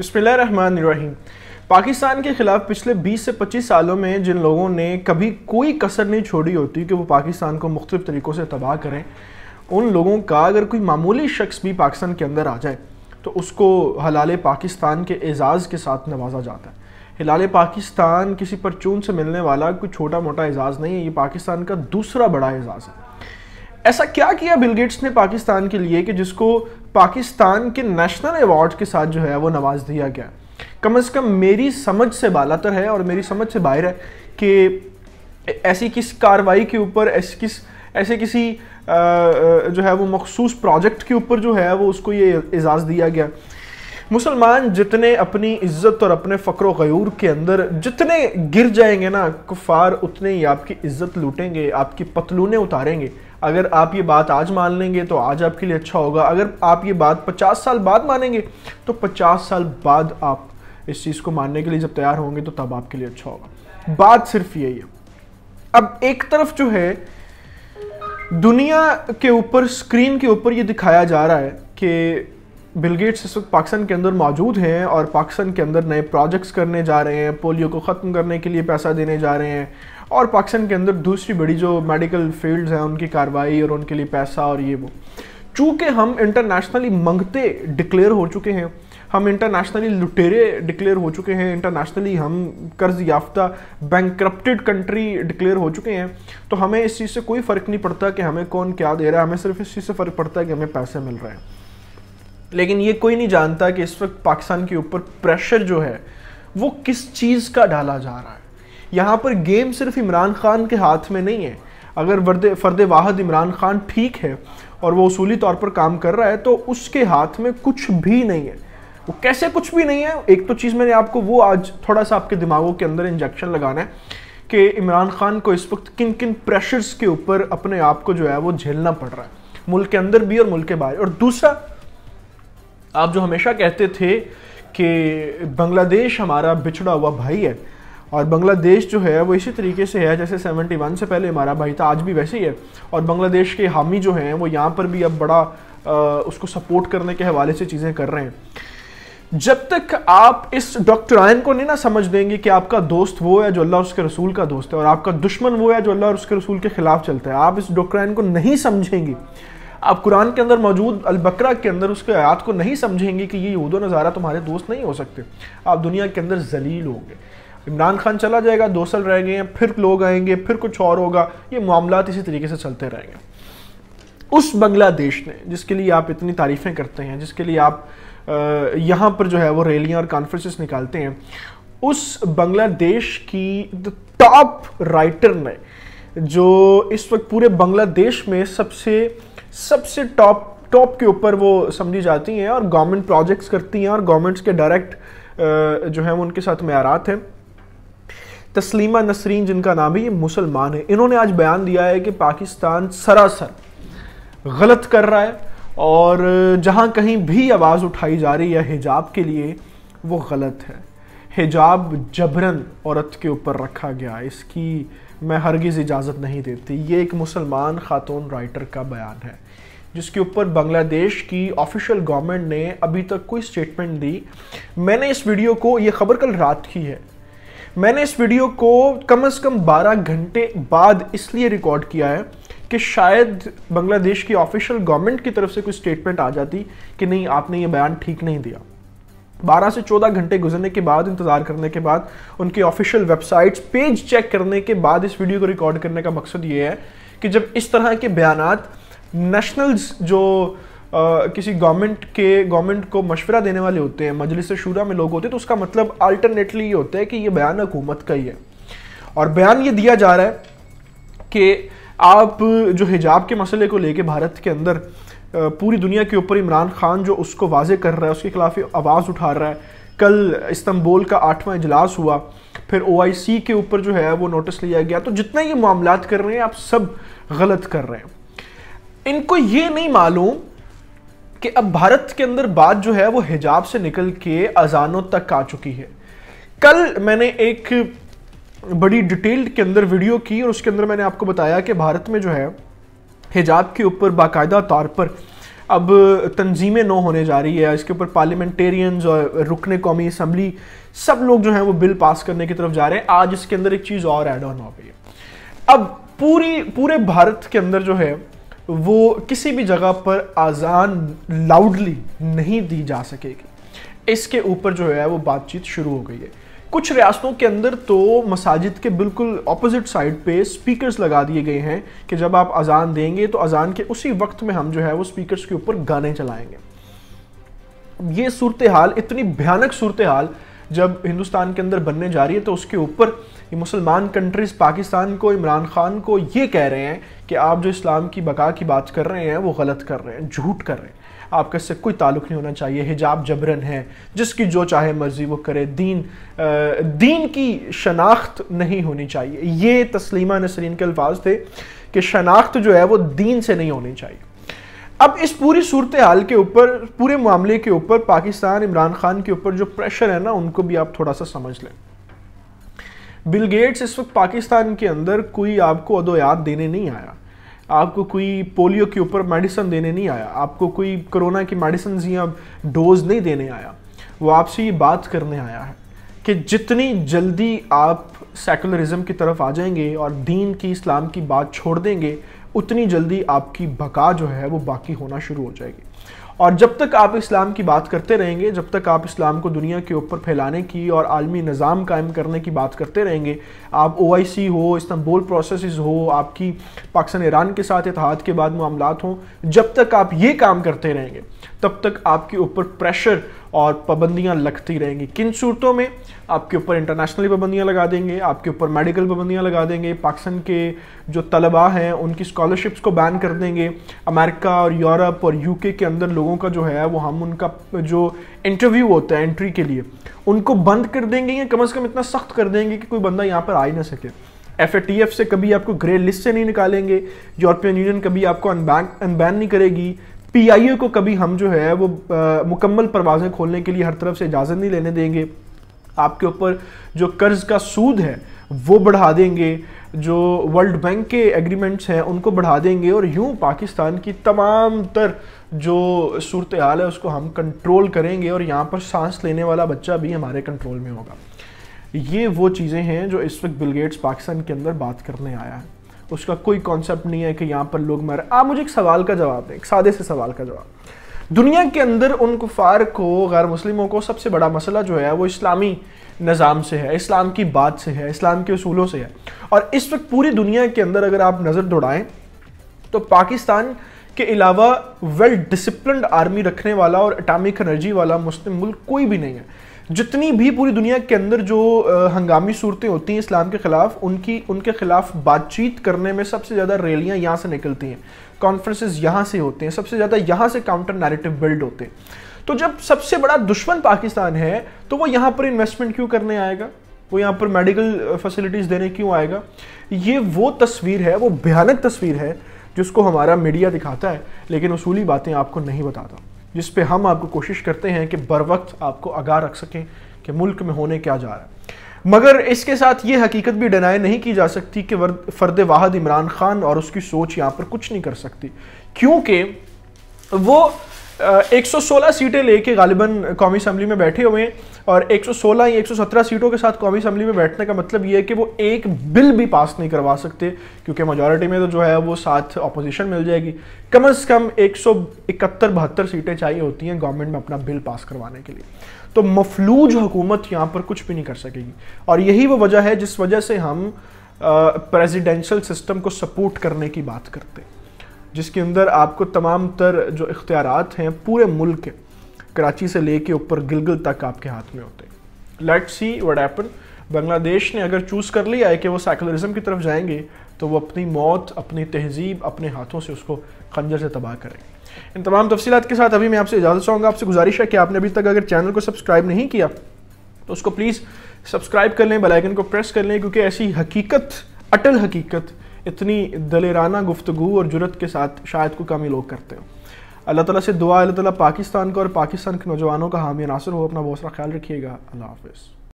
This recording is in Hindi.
बिस्मिल्लाहिर्रहमानिर्रहीम पाकिस्तान के ख़िलाफ़ पिछले 20 से 25 सालों में जिन लोगों ने कभी कोई कसर नहीं छोड़ी होती कि वो पाकिस्तान को मुख्तलिफ़ तरीक़ों से तबाह करें उन लोगों का अगर कोई मामूली शख्स भी पाकिस्तान के अंदर आ जाए तो उसको हलाल पाकिस्तान के एज़ाज़ के साथ नवाजा जाता है हिलाल पाकिस्तान किसी परचून से मिलने वाला कोई छोटा मोटा एज़ाज़ नहीं है ये पाकिस्तान का दूसरा बड़ा एज़ाज़ है ऐसा क्या किया बिल गेट्स ने पाकिस्तान के लिए कि जिसको पाकिस्तान के नेशनल अवार्ड के साथ जो है वो नवाज दिया गया कम अज़ कम मेरी समझ से बालातर है और मेरी समझ से बाहर है कि ऐसी किस कार्रवाई के ऊपर ऐसी किस ऐसे किसी आ, जो है वो मखसूस प्रोजेक्ट के ऊपर जो है वो उसको ये एजाज़ दिया गया मुसलमान जितने अपनी इज्जत और अपने फ़क्र गयूर के अंदर जितने गिर जाएंगे ना कुफार उतने ही आपकी इज्जत लूटेंगे आपकी पतलूने उतारेंगे अगर आप ये बात आज मान लेंगे तो आज आपके लिए अच्छा होगा अगर आप ये बात 50 साल बाद मानेंगे तो 50 साल बाद आप इस चीज़ को मानने के लिए जब तैयार होंगे तो तब आपके लिए अच्छा होगा बात सिर्फ यही है अब एक तरफ जो है दुनिया के ऊपर स्क्रीन के ऊपर ये दिखाया जा रहा है कि बिल गेट्स इस वक्त पाकिस्तान के अंदर मौजूद हैं और पाकिस्तान के अंदर नए प्रोजेक्ट्स करने जा रहे हैं पोलियो को ख़त्म करने के लिए पैसा देने जा रहे हैं और पाकिस्तान के अंदर दूसरी बड़ी जो मेडिकल फील्ड्स हैं उनकी कार्रवाई और उनके लिए पैसा और ये वो चूँकि हम इंटरनेशनली मंगते डिक्लेयर हो चुके हैं हम इंटरनेशनली लुटेरे डिक्लेयर हो चुके हैं इंटरनेशनली हम कर्ज याफ्ता बैंक्रप्टेड कंट्री डिक्लेयर हो चुके हैं तो हमें इस चीज़ से कोई फ़र्क नहीं पड़ता कि हमें कौन क्या दे रहा है हमें सिर्फ इस चीज़ से फ़र्क पड़ता है कि हमें पैसे मिल रहे हैं लेकिन ये कोई नहीं जानता कि इस वक्त पाकिस्तान के ऊपर प्रेशर जो है वो किस चीज़ का डाला जा रहा है यहाँ पर गेम सिर्फ इमरान खान के हाथ में नहीं है अगर वर्द फर्द वाहद इमरान खान ठीक है और वो उसूली तौर पर काम कर रहा है तो उसके हाथ में कुछ भी नहीं है वो कैसे कुछ भी नहीं है एक तो चीज़ मैंने आपको वो आज थोड़ा सा आपके दिमागों के अंदर इंजेक्शन लगाना है कि इमरान खान को इस वक्त किन किन प्रेशर्स के ऊपर अपने आप को जो है वो झेलना पड़ रहा है मुल्क के अंदर भी और मुल्क के बाहर और दूसरा आप जो हमेशा कहते थे कि बांग्लादेश हमारा बिछड़ा हुआ भाई है और बांग्लादेश जो है वो इसी तरीके से है जैसे 71 से पहले हमारा भाई था आज भी वैसे ही है और बांग्लादेश के हामी जो हैं वो यहाँ पर भी अब बड़ा आ, उसको सपोर्ट करने के हवाले से चीज़ें कर रहे हैं जब तक आप इस डॉक्टर आयन को नहीं ना समझ देंगे कि आपका दोस्त वो है जो अल्लाह उसके रसूल का दोस्त है और आपका दुश्मन वो है जो अल्लाह और उसके रसूल के खिलाफ चलता है आप इस आयन को नहीं समझेंगे आप कुरान के अंदर मौजूद अलबकरा के अंदर उसके आयात को नहीं समझेंगे कि ये यहूद नज़ारा तुम्हारे दोस्त नहीं हो सकते आप दुनिया के अंदर जलील होंगे इमरान खान चला जाएगा दो साल रह गए हैं फिर लोग आएंगे फिर कुछ और होगा ये मामला इसी तरीके से चलते रहेंगे उस बांग्लादेश ने जिसके लिए आप इतनी तारीफ़ें करते हैं जिसके लिए आप यहाँ पर जो है वो रैलियाँ और कॉन्फ्रेंसेस निकालते हैं उस बांग्लादेश की द टॉप राइटर ने जो इस वक्त पूरे बांग्लादेश में सबसे सबसे टॉप टॉप के ऊपर वो समझी जाती हैं और गवर्नमेंट प्रोजेक्ट्स करती हैं और गवर्नमेंट्स के डायरेक्ट जो है वो उनके साथ मैारात हैं तस्लीमा नसरीन जिनका नाम है ये मुसलमान है इन्होंने आज बयान दिया है कि पाकिस्तान सरासर गलत कर रहा है और जहाँ कहीं भी आवाज़ उठाई जा रही है हिजाब के लिए वो गलत है हिजाब जबरन औरत के ऊपर रखा गया इसकी मैं हरगिज़ इजाज़त नहीं देती ये एक मुसलमान ख़ातून राइटर का बयान है जिसके ऊपर बांग्लादेश की ऑफिशियल गवर्नमेंट ने अभी तक कोई स्टेटमेंट दी मैंने इस वीडियो को ये खबर कल रात की है मैंने इस वीडियो को कम से कम 12 घंटे बाद इसलिए रिकॉर्ड किया है कि शायद बांग्लादेश की ऑफिशियल गवर्नमेंट की तरफ से कोई स्टेटमेंट आ जाती कि नहीं आपने ये बयान ठीक नहीं दिया 12 से 14 घंटे गुजरने के बाद इंतज़ार करने के बाद उनकी ऑफिशियल वेबसाइट्स पेज चेक करने के बाद इस वीडियो को रिकॉर्ड करने का मकसद ये है कि जब इस तरह के बयान नेशनल्स जो किसी गवर्नमेंट के गवर्नमेंट को मशवरा देने वाले होते हैं मजलिस शूरा में लोग होते हैं तो उसका मतलब अल्टरनेटली ये होता है कि ये बयान हुकूमत का ही है और बयान ये दिया जा रहा है कि आप जो हिजाब के मसले को लेके भारत के अंदर पूरी दुनिया के ऊपर इमरान खान जो उसको वाजे कर रहा है उसके खिलाफ आवाज़ उठा रहा है कल इस्तंबोल का आठवां इजलास हुआ फिर ओ के ऊपर जो है वो नोटिस लिया गया तो जितना ये मामला कर रहे हैं आप सब गलत कर रहे हैं इनको ये नहीं मालूम कि अब भारत के अंदर बात जो है वो हिजाब से निकल के अजानों तक आ चुकी है कल मैंने एक बड़ी डिटेल्ड के अंदर वीडियो की और उसके अंदर मैंने आपको बताया कि भारत में जो है हिजाब के ऊपर बाकायदा तौर पर अब तंजीमें नो होने जा रही है इसके ऊपर पार्लियामेंटेरियंस और रुकने कौमी असम्बली सब लोग जो हैं वो बिल पास करने की तरफ जा रहे हैं आज इसके अंदर एक चीज़ और एड ऑन हो गई है अब पूरी पूरे भारत के अंदर जो है वो किसी भी जगह पर आज़ान लाउडली नहीं दी जा सकेगी इसके ऊपर जो है वो बातचीत शुरू हो गई है कुछ रियासतों के अंदर तो मसाजिद के बिल्कुल अपोजिट साइड पे स्पीकर्स लगा दिए गए हैं कि जब आप अजान देंगे तो अजान के उसी वक्त में हम जो है वो स्पीकर्स के ऊपर गाने चलाएंगे ये सूरत हाल इतनी भयानक सूरत हाल जब हिंदुस्तान के अंदर बनने जा रही है तो उसके ऊपर ये मुसलमान कंट्रीज़ पाकिस्तान को इमरान खान को ये कह रहे हैं कि आप जो इस्लाम की बका की बात कर रहे हैं वो गलत कर रहे हैं झूठ कर रहे हैं आपका इससे कोई ताल्लुक नहीं होना चाहिए हिजाब जबरन है जिसकी जो चाहे मर्जी वो करे दीन दीन की शनाख्त नहीं होनी चाहिए ये तस्लीमा नसरीन के अल्फाज थे कि शनाख्त जो है वो दीन से नहीं होनी चाहिए अब इस पूरी सूरत हाल के ऊपर पूरे मामले के ऊपर पाकिस्तान इमरान खान के ऊपर जो प्रेशर है ना उनको भी आप थोड़ा सा समझ लें बिल गेट्स इस वक्त पाकिस्तान के अंदर कोई आपको अदोयात देने नहीं आया आपको कोई पोलियो के ऊपर मेडिसन देने नहीं आया आपको कोई कोरोना की मेडिसन या डोज नहीं देने आया वो आपसे ये बात करने आया है कि जितनी जल्दी आप सेकुलरिज्म की तरफ आ जाएंगे और दीन की इस्लाम की बात छोड़ देंगे उतनी जल्दी आपकी बका जो है वो बाकी होना शुरू हो जाएगी और जब तक आप इस्लाम की बात करते रहेंगे जब तक आप इस्लाम को दुनिया के ऊपर फैलाने की और आलमी निज़ाम कायम करने की बात करते रहेंगे आप ओ आई सी हो इस्तांबुल प्रोसेस हो आपकी पाकिस्तान ईरान के साथ इतिहाद के बाद मामला हों जब तक आप ये काम करते रहेंगे तब तक आपके ऊपर प्रेशर और पाबंदियाँ लगती रहेंगी किन सूरतों में आपके ऊपर इंटरनेशनली पाबंदियाँ लगा देंगे आपके ऊपर मेडिकल पाबंदियाँ लगा देंगे पाकिस्तान के जो तलबा हैं उनकी स्कॉलरशिप्स को बैन कर देंगे अमेरिका और यूरोप और यूके के अंदर लोगों का जो है वो हम उनका जो इंटरव्यू होता है एंट्री के लिए उनको बंद कर देंगे या कम अज़ कम इतना सख्त कर देंगे कि कोई बंदा यहाँ पर आ ही ना सके एफ से कभी आपको ग्रे लिस्ट से नहीं निकालेंगे यूरोपियन यूनियन कभी आपको अनबैन अनबैन नहीं करेगी पी को कभी हम जो है वो आ, मुकम्मल परवाज़ें खोलने के लिए हर तरफ से इजाज़त नहीं लेने देंगे आपके ऊपर जो कर्ज़ का सूद है वो बढ़ा देंगे जो वर्ल्ड बैंक के एग्रीमेंट्स हैं उनको बढ़ा देंगे और यूँ पाकिस्तान की तमाम तर जो सूरत हाल है उसको हम कंट्रोल करेंगे और यहाँ पर सांस लेने वाला बच्चा भी हमारे कंट्रोल में होगा ये वो चीज़ें हैं जो इस वक्त बिलगेट्स पाकिस्तान के अंदर बात करने आया है उसका कोई कॉन्सेप्ट नहीं है कि यहाँ पर लोग मर आप मुझे एक सवाल का जवाब दें एक सादे से सवाल का जवाब दुनिया के अंदर उन कुफार को गैर मुस्लिमों को सबसे बड़ा मसला जो है वो इस्लामी निज़ाम से है इस्लाम की बात से है इस्लाम के असूलों से है और इस वक्त पूरी दुनिया के अंदर अगर आप नज़र दौड़ाएँ तो पाकिस्तान के अलावा वेल डिसिप्लिनड आर्मी रखने वाला और अटामिक एनर्जी वाला मुस्लिम मुल्क कोई भी नहीं है जितनी भी पूरी दुनिया के अंदर जो हंगामी सूरतें होती हैं इस्लाम के ख़िलाफ़ उनकी उनके ख़िलाफ़ बातचीत करने में सबसे ज़्यादा रैलियाँ यहाँ से निकलती हैं कॉन्फ्रेंसेज़ यहाँ से होते हैं सबसे ज़्यादा यहाँ से काउंटर नैरेटिव बिल्ड होते हैं तो जब सबसे बड़ा दुश्मन पाकिस्तान है तो वो यहाँ पर इन्वेस्टमेंट क्यों करने आएगा वो यहाँ पर मेडिकल फैसिलिटीज़ देने क्यों आएगा ये वो तस्वीर है वो भयानक तस्वीर है जिसको हमारा मीडिया दिखाता है लेकिन उसूली बातें आपको नहीं बताता जिस पे हम आपको कोशिश करते हैं कि बर वक्त आपको आगाह रख सकें कि मुल्क में होने क्या जा रहा है मगर इसके साथ ये हकीकत भी डिनाई नहीं की जा सकती कि फर्द वाहद इमरान खान और उसकी सोच यहाँ पर कुछ नहीं कर सकती क्योंकि वो 116 सीटें लेके गालिबा कौमी असम्बली में बैठे हुए हैं और 116 या 117 सीटों के साथ कौमी असम्बली में बैठने का मतलब ये है कि वो एक बिल भी पास नहीं करवा सकते क्योंकि मेजोरिटी में तो जो है वो साथ अपोजिशन मिल जाएगी कम अज़ कम एक सौ इकहत्तर बहत्तर सीटें चाहिए होती हैं गवर्नमेंट में अपना बिल पास करवाने के लिए तो मफलूज हुकूमत यहाँ पर कुछ भी नहीं कर सकेगी और यही वो वजह है जिस वजह से हम प्रेजिडेंशल सिस्टम को सपोर्ट करने की बात करते हैं जिसके अंदर आपको तमाम तर जो इख्तियार हैं पूरे मुल्क के कराची से ले कर ऊपर गिलगिल तक आपके हाथ में होते हैं let see what happen Bangladesh ने अगर चूज़ कर लिया है कि वो सेकुलरिज्म की तरफ जाएंगे तो वो अपनी मौत अपनी तहजीब अपने हाथों से उसको खंजर से तबाह करेंगे इन तमाम तफसीत के साथ अभी मैं आपसे इजाज़त चाहूँगा आपसे गुजारिश है कि आपने अभी तक अगर चैनल को सब्सक्राइब नहीं किया तो उसको प्लीज़ सब्सक्राइब कर लें बेलाइकन को प्रेस कर लें क्योंकि ऐसी हकीकत अटल हकीकत इतनी दलेराना गुफ्तु और जुरत के साथ शायद को कम ही लोग करते हैं अल्लाह ताला से दुआ अल्लाह ताला पाकिस्तान का और पाकिस्तान के नौजवानों का हामी नासर हो अपना बहुत सारा ख्याल रखिएगा अल्लाह हाफिज़